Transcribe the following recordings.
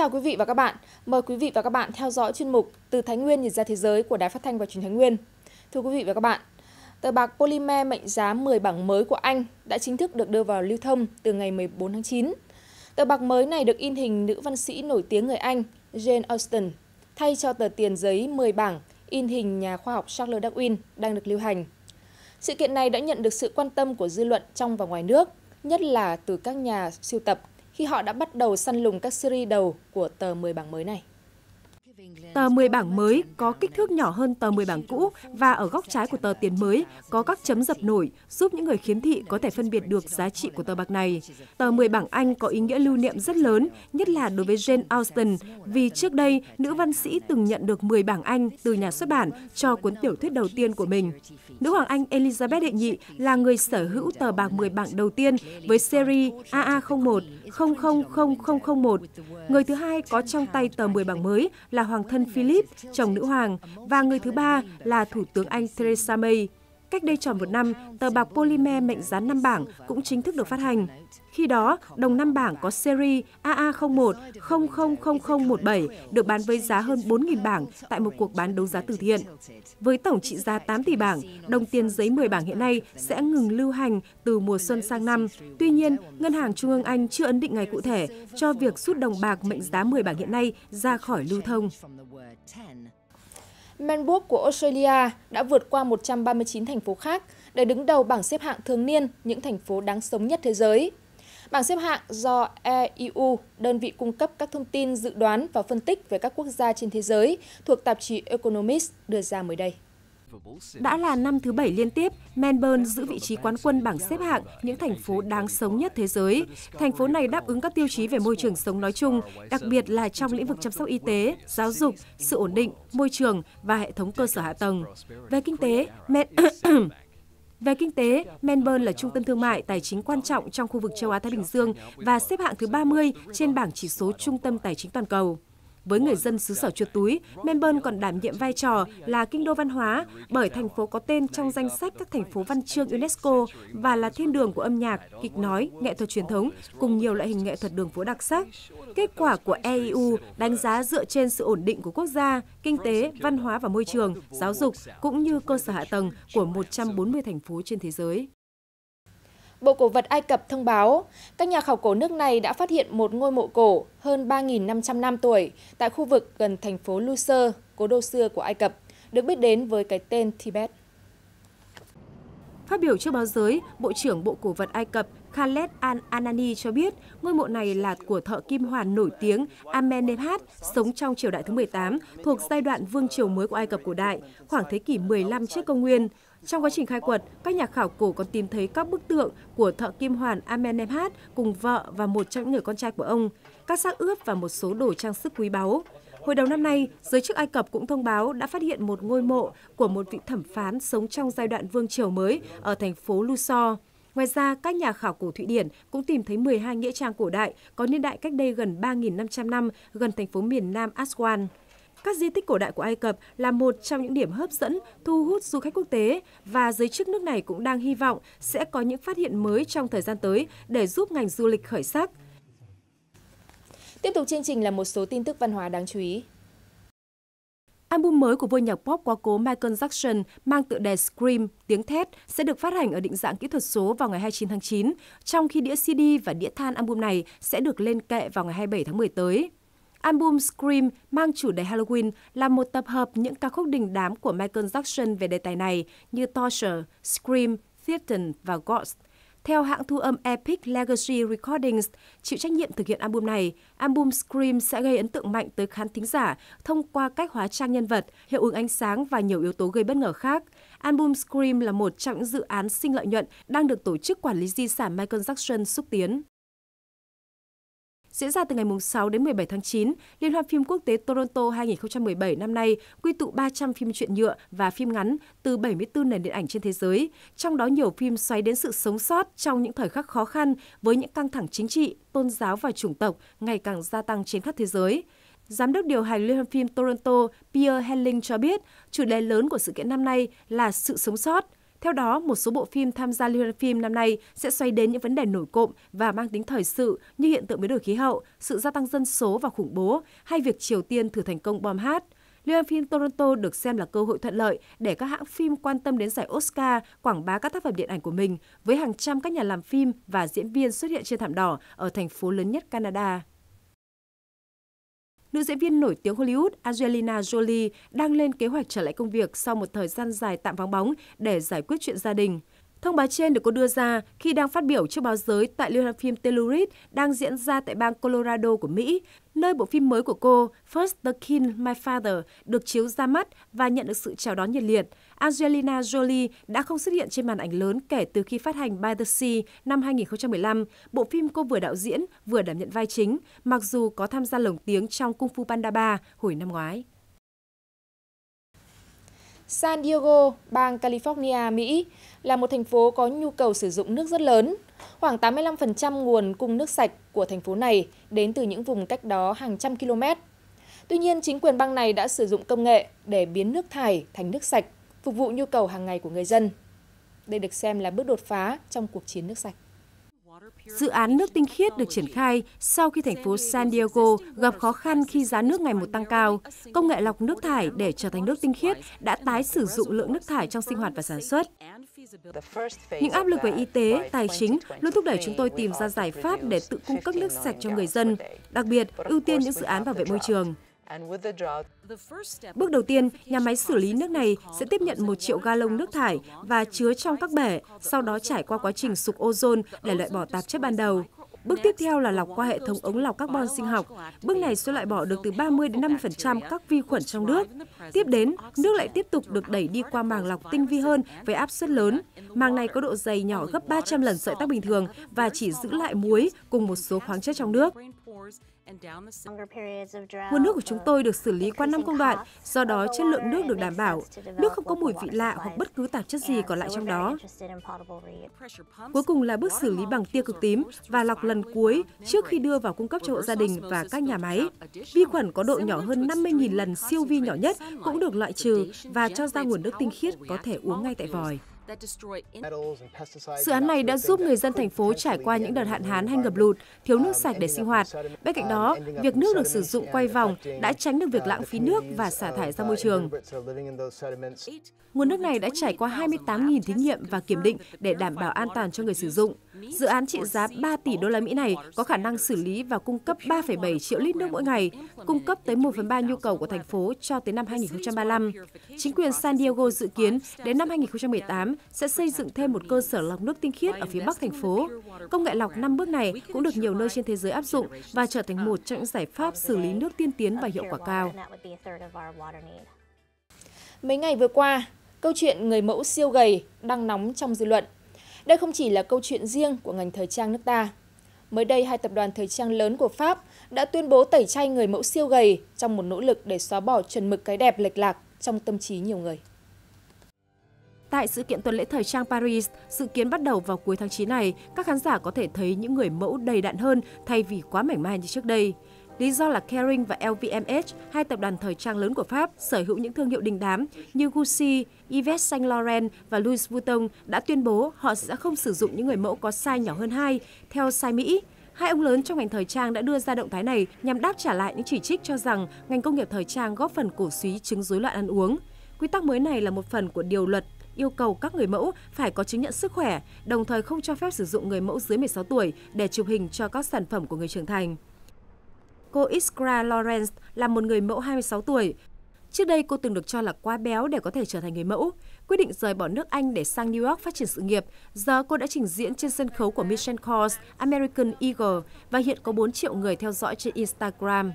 chào quý vị và các bạn. Mời quý vị và các bạn theo dõi chuyên mục Từ Thái Nguyên nhìn ra thế giới của Đài Phát thanh và Truyền Thái Nguyên. Thưa quý vị và các bạn, tờ bạc polymer mệnh giá 10 bảng mới của Anh đã chính thức được đưa vào lưu thông từ ngày 14 tháng 9. Tờ bạc mới này được in hình nữ văn sĩ nổi tiếng người Anh Jane Austen thay cho tờ tiền giấy 10 bảng in hình nhà khoa học Charles Darwin đang được lưu hành. Sự kiện này đã nhận được sự quan tâm của dư luận trong và ngoài nước, nhất là từ các nhà sưu tập khi họ đã bắt đầu săn lùng các series đầu của tờ 10 bảng mới này. Tờ 10 bảng mới có kích thước nhỏ hơn tờ 10 bảng cũ và ở góc trái của tờ tiền mới có các chấm dập nổi giúp những người khiếm thị có thể phân biệt được giá trị của tờ bạc này. Tờ 10 bảng Anh có ý nghĩa lưu niệm rất lớn, nhất là đối với Jane Austen, vì trước đây nữ văn sĩ từng nhận được 10 bảng Anh từ nhà xuất bản cho cuốn tiểu thuyết đầu tiên của mình. Nữ hoàng Anh Elizabeth đệ nhị là người sở hữu tờ bạc 10 bảng đầu tiên với series AA01 000001 Người thứ hai có trong tay tờ 10 bảng mới là Hoàng thân Philip, chồng nữ hoàng, và người thứ ba là Thủ tướng Anh Theresa May. Cách đây tròn một năm, tờ bạc polymer mệnh giá 5 bảng cũng chính thức được phát hành. Khi đó, đồng 5 bảng có series AA01 000017 được bán với giá hơn 4.000 bảng tại một cuộc bán đấu giá từ thiện. Với tổng trị giá 8 tỷ bảng, đồng tiền giấy 10 bảng hiện nay sẽ ngừng lưu hành từ mùa xuân sang năm. Tuy nhiên, Ngân hàng Trung ương Anh chưa ấn định ngày cụ thể cho việc rút đồng bạc mệnh giá 10 bảng hiện nay ra khỏi lưu thông. Melbourne của Australia đã vượt qua 139 thành phố khác để đứng đầu bảng xếp hạng thường niên những thành phố đáng sống nhất thế giới. Bảng xếp hạng do EIU, đơn vị cung cấp các thông tin dự đoán và phân tích về các quốc gia trên thế giới, thuộc tạp chí Economist đưa ra mới đây. Đã là năm thứ bảy liên tiếp, Melbourne giữ vị trí quán quân bảng xếp hạng những thành phố đáng sống nhất thế giới. Thành phố này đáp ứng các tiêu chí về môi trường sống nói chung, đặc biệt là trong lĩnh vực chăm sóc y tế, giáo dục, sự ổn định, môi trường và hệ thống cơ sở hạ tầng. Về kinh tế, Mel... Về kinh tế, Melbourne là trung tâm thương mại tài chính quan trọng trong khu vực châu Á-Thái Bình Dương và xếp hạng thứ 30 trên bảng chỉ số trung tâm tài chính toàn cầu. Với người dân xứ sở chuột túi, Melbourne còn đảm nhiệm vai trò là kinh đô văn hóa bởi thành phố có tên trong danh sách các thành phố văn chương UNESCO và là thiên đường của âm nhạc, kịch nói, nghệ thuật truyền thống cùng nhiều loại hình nghệ thuật đường phố đặc sắc. Kết quả của EIU đánh giá dựa trên sự ổn định của quốc gia, kinh tế, văn hóa và môi trường, giáo dục cũng như cơ sở hạ tầng của 140 thành phố trên thế giới. Bộ Cổ vật Ai Cập thông báo, các nhà khảo cổ nước này đã phát hiện một ngôi mộ cổ hơn 3.500 năm tuổi tại khu vực gần thành phố Luxor, cố đô xưa của Ai Cập, được biết đến với cái tên Tibet. Phát biểu trước báo giới, Bộ trưởng Bộ Cổ vật Ai Cập Khaled Al-Anani cho biết ngôi mộ này là của thợ kim hoàn nổi tiếng Amenemhat sống trong triều đại thứ 18 thuộc giai đoạn vương triều mới của Ai Cập cổ đại, khoảng thế kỷ 15 trước công nguyên. Trong quá trình khai quật, các nhà khảo cổ còn tìm thấy các bức tượng của thợ kim hoàn Amenemhat cùng vợ và một trong những người con trai của ông, các xác ướp và một số đồ trang sức quý báu. Hồi đầu năm nay, giới chức Ai Cập cũng thông báo đã phát hiện một ngôi mộ của một vị thẩm phán sống trong giai đoạn vương triều mới ở thành phố Luxor. Ngoài ra, các nhà khảo cổ Thụy Điển cũng tìm thấy 12 nghĩa trang cổ đại có niên đại cách đây gần 3.500 năm gần thành phố miền Nam Aswan. Các di tích cổ đại của Ai Cập là một trong những điểm hấp dẫn, thu hút du khách quốc tế và giới chức nước này cũng đang hy vọng sẽ có những phát hiện mới trong thời gian tới để giúp ngành du lịch khởi sắc. Tiếp tục chương trình là một số tin tức văn hóa đáng chú ý. Album mới của vua nhạc pop quá cố Michael Jackson mang tựa đề Scream, tiếng thét sẽ được phát hành ở định dạng kỹ thuật số vào ngày 29 tháng 9, trong khi đĩa CD và đĩa than album này sẽ được lên kệ vào ngày 27 tháng 10 tới. Album Scream mang chủ đề Halloween là một tập hợp những ca khúc đình đám của Michael Jackson về đề tài này như Torture, Scream, Theater và Ghost. Theo hãng thu âm Epic Legacy Recordings, chịu trách nhiệm thực hiện album này, album Scream sẽ gây ấn tượng mạnh tới khán thính giả thông qua cách hóa trang nhân vật, hiệu ứng ánh sáng và nhiều yếu tố gây bất ngờ khác. Album Scream là một trong những dự án sinh lợi nhuận đang được tổ chức quản lý di sản Michael Jackson xúc tiến. Diễn ra từ ngày 6 đến 17 tháng 9, Liên hoan phim quốc tế Toronto 2017 năm nay quy tụ 300 phim truyện nhựa và phim ngắn từ 74 nền điện ảnh trên thế giới, trong đó nhiều phim xoáy đến sự sống sót trong những thời khắc khó khăn với những căng thẳng chính trị, tôn giáo và chủng tộc ngày càng gia tăng trên khắp thế giới. Giám đốc điều hành Liên hoan phim Toronto Pierre Helling cho biết, chủ đề lớn của sự kiện năm nay là sự sống sót – theo đó, một số bộ phim tham gia Liên hoan phim năm nay sẽ xoay đến những vấn đề nổi cộm và mang tính thời sự như hiện tượng biến đổi khí hậu, sự gia tăng dân số và khủng bố, hay việc Triều Tiên thử thành công bom hát. Liên hoan phim Toronto được xem là cơ hội thuận lợi để các hãng phim quan tâm đến giải Oscar quảng bá các tác phẩm điện ảnh của mình với hàng trăm các nhà làm phim và diễn viên xuất hiện trên thảm đỏ ở thành phố lớn nhất Canada nữ diễn viên nổi tiếng Hollywood Angelina Jolie đang lên kế hoạch trở lại công việc sau một thời gian dài tạm vắng bóng để giải quyết chuyện gia đình. Thông báo trên được cô đưa ra khi đang phát biểu trước báo giới tại liên hoan phim Telluride đang diễn ra tại bang Colorado của Mỹ, nơi bộ phim mới của cô First the King My Father được chiếu ra mắt và nhận được sự chào đón nhiệt liệt. Angelina Jolie đã không xuất hiện trên màn ảnh lớn kể từ khi phát hành By the Sea năm 2015, bộ phim cô vừa đạo diễn vừa đảm nhận vai chính, mặc dù có tham gia lồng tiếng trong Kung Fu Panda 3 hồi năm ngoái. San Diego, bang California, Mỹ là một thành phố có nhu cầu sử dụng nước rất lớn. Khoảng 85% nguồn cung nước sạch của thành phố này đến từ những vùng cách đó hàng trăm km. Tuy nhiên, chính quyền bang này đã sử dụng công nghệ để biến nước thải thành nước sạch, phục vụ nhu cầu hàng ngày của người dân. Đây được xem là bước đột phá trong cuộc chiến nước sạch. Dự án nước tinh khiết được triển khai sau khi thành phố San Diego gặp khó khăn khi giá nước ngày một tăng cao. Công nghệ lọc nước thải để trở thành nước tinh khiết đã tái sử dụng lượng nước thải trong sinh hoạt và sản xuất. Những áp lực về y tế, tài chính luôn thúc đẩy chúng tôi tìm ra giải pháp để tự cung cấp nước sạch cho người dân, đặc biệt ưu tiên những dự án bảo vệ môi trường. Bước đầu tiên, nhà máy xử lý nước này sẽ tiếp nhận một triệu ga lông nước thải và chứa trong các bể, sau đó trải qua quá trình sục ozone để loại bỏ tạp chất ban đầu. Bước tiếp theo là lọc qua hệ thống ống lọc carbon sinh học. Bước này sẽ loại bỏ được từ 30 đến 50% các vi khuẩn trong nước. Tiếp đến, nước lại tiếp tục được đẩy đi qua màng lọc tinh vi hơn với áp suất lớn. Màng này có độ dày nhỏ gấp 300 lần sợi tóc bình thường và chỉ giữ lại muối cùng một số khoáng chất trong nước. Nguồn nước của chúng tôi được xử lý qua năm công đoạn, do đó chất lượng nước được đảm bảo. Nước không có mùi vị lạ hoặc bất cứ tạp chất gì còn lại trong đó. Cuối cùng là bước xử lý bằng tia cực tím và lọc lần cuối trước khi đưa vào cung cấp cho hộ gia đình và các nhà máy. Vi khuẩn có độ nhỏ hơn 50.000 lần siêu vi nhỏ nhất cũng được loại trừ và cho ra nguồn nước tinh khiết có thể uống ngay tại vòi. Dự án này đã giúp người dân thành phố trải qua những đợt hạn hán hay ngập lụt, thiếu nước um, sạch để sinh hoạt. Bên cạnh đó, việc nước được sử dụng quay vòng đã tránh được việc uh, lãng phí nước và xả thải ra môi uh, trường. Nguồn nước này đã trải qua 28.000 thí nghiệm và kiểm định để đảm bảo an toàn cho người sử dụng. Dự án trị giá 3 tỷ đô la Mỹ này có khả năng xử lý và cung cấp 3,7 triệu lít nước mỗi ngày, cung cấp tới 1 phần 3 nhu cầu của thành phố cho tới năm 2035. Chính quyền San Diego dự kiến đến năm 2018 sẽ xây dựng thêm một cơ sở lọc nước tinh khiết ở phía bắc thành phố. Công nghệ lọc 5 bước này cũng được nhiều nơi trên thế giới áp dụng và trở thành một trong những giải pháp xử lý nước tiên tiến và hiệu quả cao. Mấy ngày vừa qua, câu chuyện người mẫu siêu gầy đang nóng trong dư luận. Đây không chỉ là câu chuyện riêng của ngành thời trang nước ta. Mới đây, hai tập đoàn thời trang lớn của Pháp đã tuyên bố tẩy chay người mẫu siêu gầy trong một nỗ lực để xóa bỏ chuẩn mực cái đẹp lệch lạc trong tâm trí nhiều người. Tại sự kiện tuần lễ thời trang Paris, dự kiến bắt đầu vào cuối tháng 9 này, các khán giả có thể thấy những người mẫu đầy đặn hơn thay vì quá mảnh mai như trước đây. Lý do là Kering và LVMH, hai tập đoàn thời trang lớn của Pháp, sở hữu những thương hiệu đình đám như Gucci, Yves Saint Laurent và Louis Vuitton đã tuyên bố họ sẽ không sử dụng những người mẫu có size nhỏ hơn hai theo size Mỹ. Hai ông lớn trong ngành thời trang đã đưa ra động thái này nhằm đáp trả lại những chỉ trích cho rằng ngành công nghiệp thời trang góp phần cổ suý chứng rối loạn ăn uống. Quy tắc mới này là một phần của điều luật yêu cầu các người mẫu phải có chứng nhận sức khỏe, đồng thời không cho phép sử dụng người mẫu dưới 16 tuổi để chụp hình cho các sản phẩm của người trưởng thành. Cô Iskra Lawrence là một người mẫu 26 tuổi. Trước đây cô từng được cho là quá béo để có thể trở thành người mẫu. Quyết định rời bỏ nước Anh để sang New York phát triển sự nghiệp, giờ cô đã trình diễn trên sân khấu của Mission Kors, American Eagle và hiện có 4 triệu người theo dõi trên Instagram.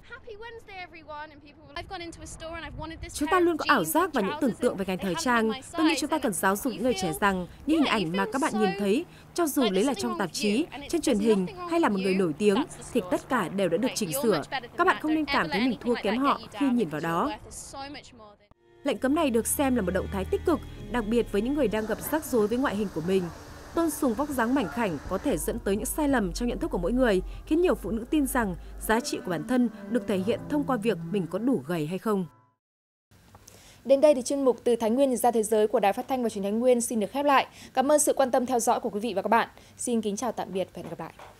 Chúng ta luôn có ảo giác và những tưởng tượng về ngành thời trang. Tôi nghĩ chúng ta cần giáo dục những người trẻ rằng những hình ảnh mà các bạn nhìn thấy, cho dù lấy là trong tạp chí, trên truyền hình hay là một người nổi tiếng, thì tất cả đều đã được chỉnh sửa. Các bạn không nên cảm thấy mình thua kém họ khi nhìn vào đó. Lệnh cấm này được xem là một động thái tích cực, đặc biệt với những người đang gặp rắc rối với ngoại hình của mình tôn sùng vóc dáng mảnh khảnh có thể dẫn tới những sai lầm trong nhận thức của mỗi người, khiến nhiều phụ nữ tin rằng giá trị của bản thân được thể hiện thông qua việc mình có đủ gầy hay không. Đến đây thì chuyên mục từ Thái Nguyên ra thế giới của Đài Phát thanh và Truyền thanh Nguyên xin được khép lại. Cảm ơn sự quan tâm theo dõi của quý vị và các bạn. Xin kính chào tạm biệt và hẹn gặp lại.